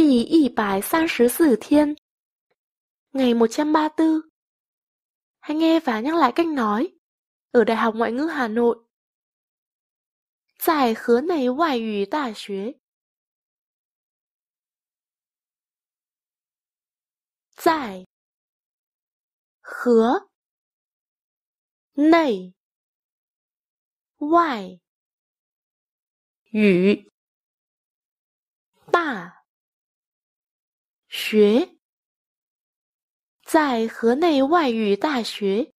第一百三十四 thiên Ngày 134 Hãy nghe và nhắc lại cách nói Ở Đại học Ngoại ngữ Hà Nội Tại Hứa Này Ngoại ngữ Đại học Tại Hứa Này Ngoại Ngữ Đại 学，在河内外语大学。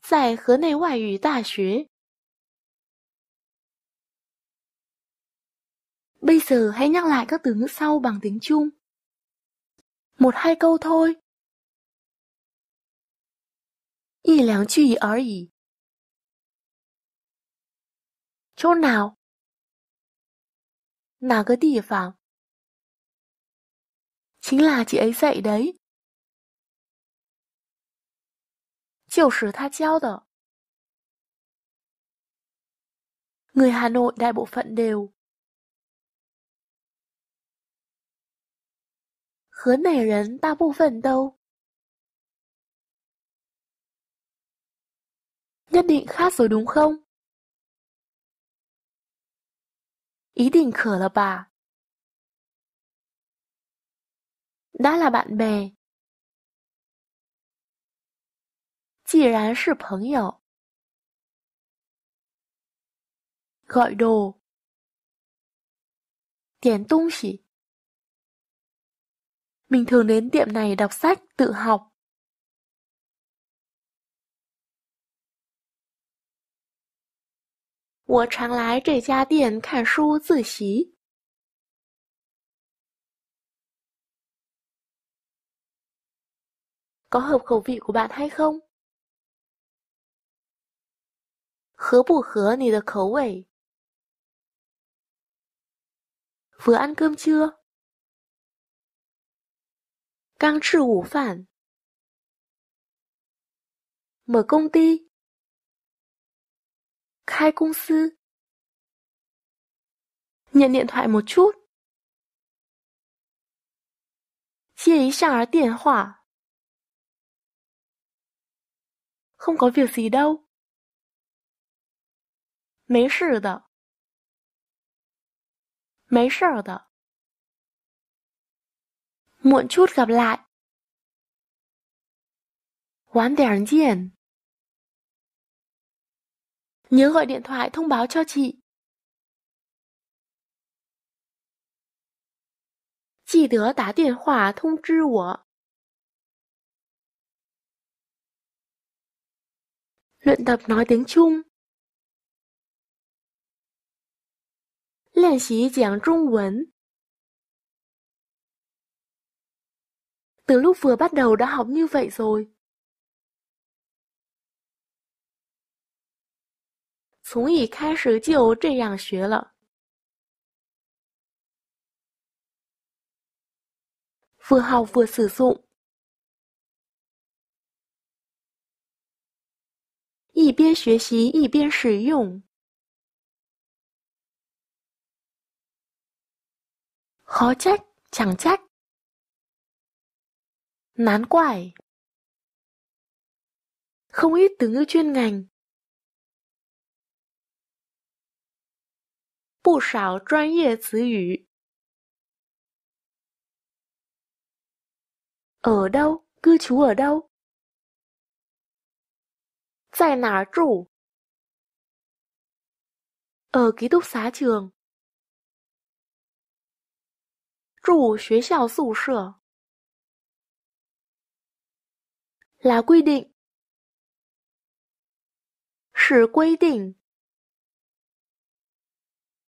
在河内外语大学。Bây giờ hãy nhắc lại các từ ngữ sau bằng tiếng Trung. Một hai câu thôi. Y liang chu ý. Chỗ nào? 哪个地方？chính là chị ấy dạy đấy. 就是她教的。Người Hà Nội đại bộ phận đều Hứa nể rấn đa bộ phận đâu Nhất định khác rồi đúng không? 一定渴了吧？Đã là bạn bè. 既然是朋友，gọi đồ，点东西。Mình thường đến tiệm này đọc sách, tự học. 我常来这家店看书自习，có hợp khẩu vị của bạn hay không? Hợp hợp? không khẩu vị? Vừa ăn cơm chưa? Mở công ty khai nhận điện thoại một chút. Chia ý điện hỏa. Không có việc gì đâu. Mấy sự đợ. Mấy sự đợ. Muộn chút gặp lại. Quán đèn diện. Nhớ gọi điện thoại thông báo cho chị. Chị đỡ đá điện thoại thông 知我. Luyện tập nói tiếng Trung. Luyện 习讲中文. Từ lúc vừa bắt đầu đã học như vậy rồi. 从一开始就这样学了，父号父四颂，一边学习一边使用。khó trách chẳng trách nán quải không ít từ ngữ chuyên ngành。不少专业词语。耳刀，哥，求耳刀。在哪儿住？呃，给都撒在住？学校宿舍。哪儿住？在哪